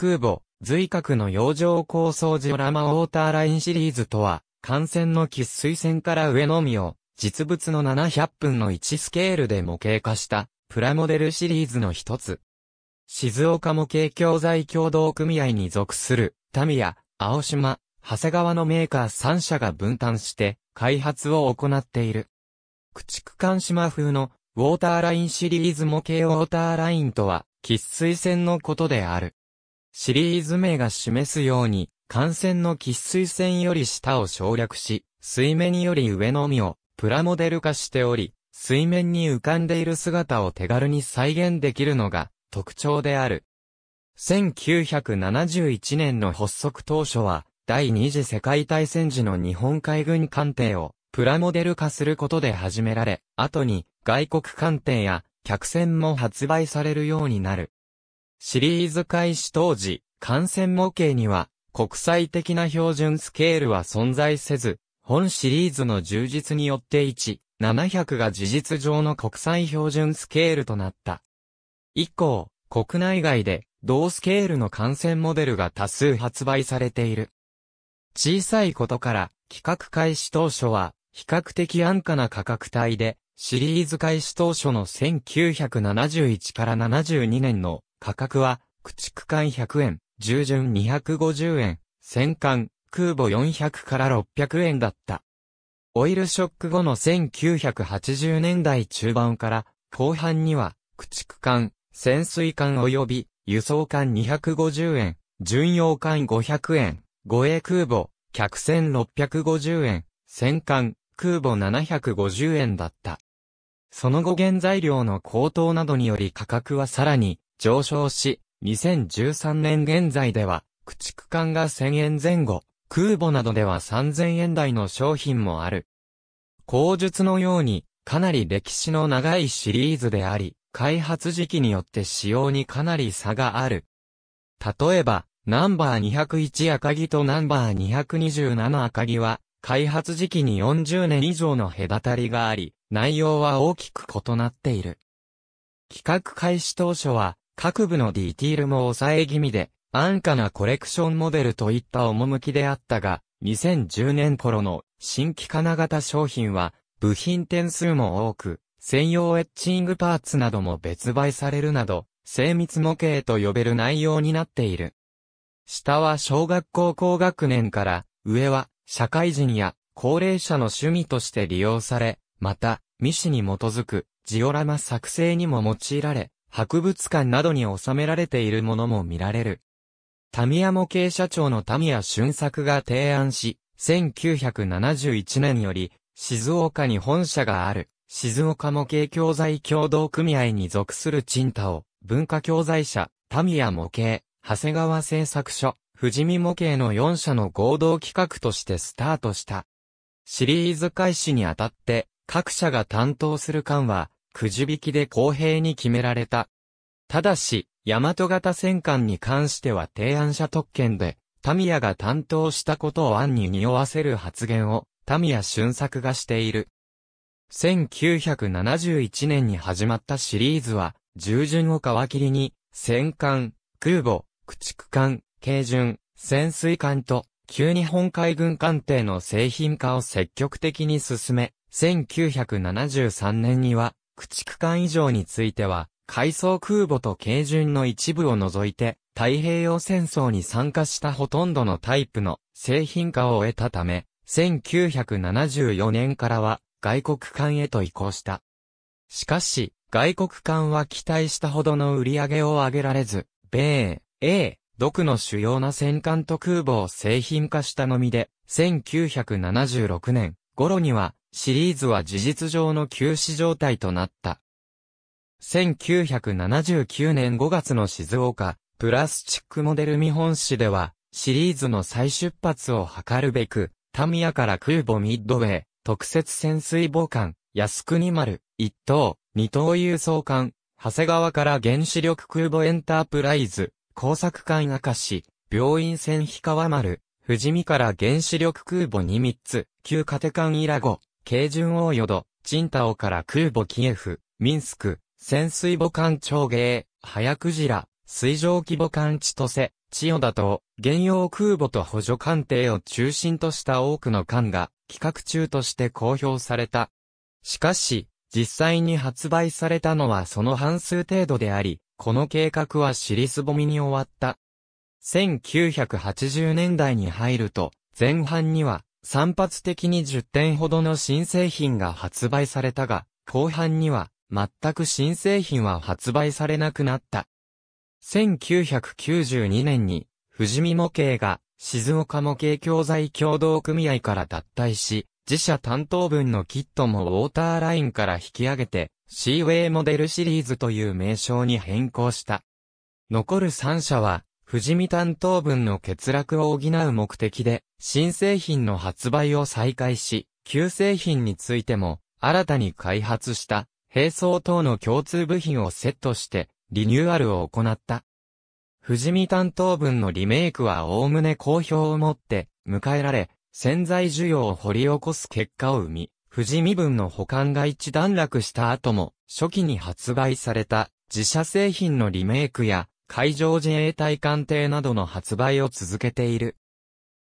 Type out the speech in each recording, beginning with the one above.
空母、随格の洋上構想ジオラマウォーターラインシリーズとは、艦船の喫水船から上のみを、実物の700分の1スケールで模型化した、プラモデルシリーズの一つ。静岡模型教材協同組合に属する、タミヤ、青島、長谷川のメーカー3社が分担して、開発を行っている。駆逐艦島風の、ウォーターラインシリーズ模型ウォーターラインとは、喫水船のことである。シリーズ名が示すように、艦船の喫水線より下を省略し、水面より上の海をプラモデル化しており、水面に浮かんでいる姿を手軽に再現できるのが特徴である。1971年の発足当初は、第二次世界大戦時の日本海軍艦艇をプラモデル化することで始められ、後に外国艦艇や客船も発売されるようになる。シリーズ開始当時、感染模型には、国際的な標準スケールは存在せず、本シリーズの充実によって1、700が事実上の国際標準スケールとなった。以降、国内外で同スケールの感染モデルが多数発売されている。小さいことから企画開始当初は比較的安価な価格帯でシリーズ開始当初の1971から72年の価格は、駆逐艦100円、従順250円、戦艦、空母400から600円だった。オイルショック後の1980年代中盤から後半には、駆逐艦、潜水艦及び輸送艦250円、巡洋艦500円、護衛空母、客船650円、戦艦、空母750円だった。その後原材料の高騰などにより価格はさらに上昇し、2013年現在では、駆逐艦が1000円前後、空母などでは3000円台の商品もある。口述のように、かなり歴史の長いシリーズであり、開発時期によって仕様にかなり差がある。例えば、ナンバー201赤木とナンバー227赤木は、開発時期に40年以上の隔たりがあり、内容は大きく異なっている。企画開始当初は、各部のディティールも抑え気味で、安価なコレクションモデルといった趣であったが、2010年頃の新規金型商品は、部品点数も多く、専用エッチングパーツなども別売されるなど、精密模型と呼べる内容になっている。下は小学校高学年から、上は社会人や高齢者の趣味として利用され、また、未死に基づくジオラマ作成にも用いられ、博物館などに収められているものも見られる。タミヤ模型社長のタミヤ俊作が提案し、1971年より、静岡に本社がある、静岡模型教材協同組合に属する賃貸を、文化教材社、タミヤ模型、長谷川製作所、富士見模型の4社の合同企画としてスタートした。シリーズ開始にあたって、各社が担当する館は、くじ引きで公平に決められた。ただし、大和型戦艦に関しては提案者特権で、タミヤが担当したことを案に匂わせる発言を、タミヤ俊作がしている。1971年に始まったシリーズは、従順を皮切りに、戦艦、空母、駆逐艦、軽巡、潜水艦と、旧日本海軍艦艇の製品化を積極的に進め、1973年には、駆逐艦以上については、海藻空母と軽巡の一部を除いて、太平洋戦争に参加したほとんどのタイプの製品化を終えたため、1974年からは外国艦へと移行した。しかし、外国艦は期待したほどの売り上げを上げられず、米、英、独の主要な戦艦と空母を製品化したのみで、1976年頃にはシリーズは事実上の休止状態となった。1979年5月の静岡、プラスチックモデル見本市では、シリーズの再出発を図るべく、タミヤから空母ミッドウェイ、特設潜水母艦、靖国丸、一等、二等輸送艦、長谷川から原子力空母エンタープライズ、工作艦明石、病院船氷川丸、富士見から原子力空母に三つ、旧テカ艦イラゴ、京王大淀、チンタオから空母キエフ、ミンスク、潜水母艦長芸、早クジラ、水上規母艦チトセ、チヨダと、原用空母と補助艦艇を中心とした多くの艦が、企画中として公表された。しかし、実際に発売されたのはその半数程度であり、この計画は尻すぼみに終わった。1980年代に入ると、前半には、散発的に10点ほどの新製品が発売されたが、後半には全く新製品は発売されなくなった。1992年に、富士見模型が静岡模型教材協同組合から脱退し、自社担当分のキットもウォーターラインから引き上げて、シーウェイモデルシリーズという名称に変更した。残る3社は、富士見担当分の欠落を補う目的で、新製品の発売を再開し、旧製品についても、新たに開発した、並走等の共通部品をセットして、リニューアルを行った。富士見担当分のリメイクは概ね好評をもって、迎えられ、潜在需要を掘り起こす結果を生み、富士見分の保管が一段落した後も、初期に発売された自社製品のリメイクや海上自衛隊艦艇などの発売を続けている。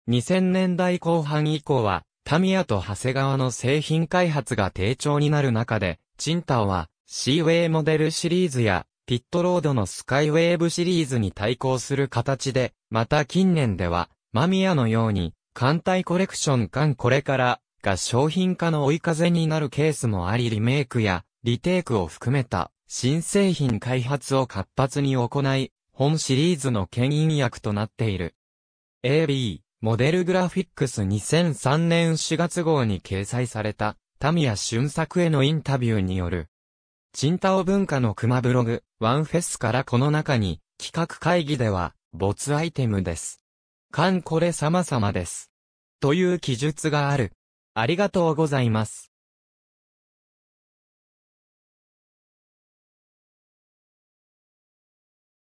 2000年代後半以降は、タミヤと長谷川の製品開発が低調になる中で、チンタオは、シーウェイモデルシリーズや、ピットロードのスカイウェーブシリーズに対抗する形で、また近年では、マミヤのように、艦隊コレクション艦これから、が商品化の追い風になるケースもありリメイクや、リテイクを含めた新製品開発を活発に行い、本シリーズの牽引役となっている。AB、モデルグラフィックス2003年4月号に掲載された、タミヤ俊作へのインタビューによる。チンタオ文化の熊ブログ、ワンフェスからこの中に、企画会議では、没アイテムです。かんこれ様々です。という記述がある。ありがとうございます。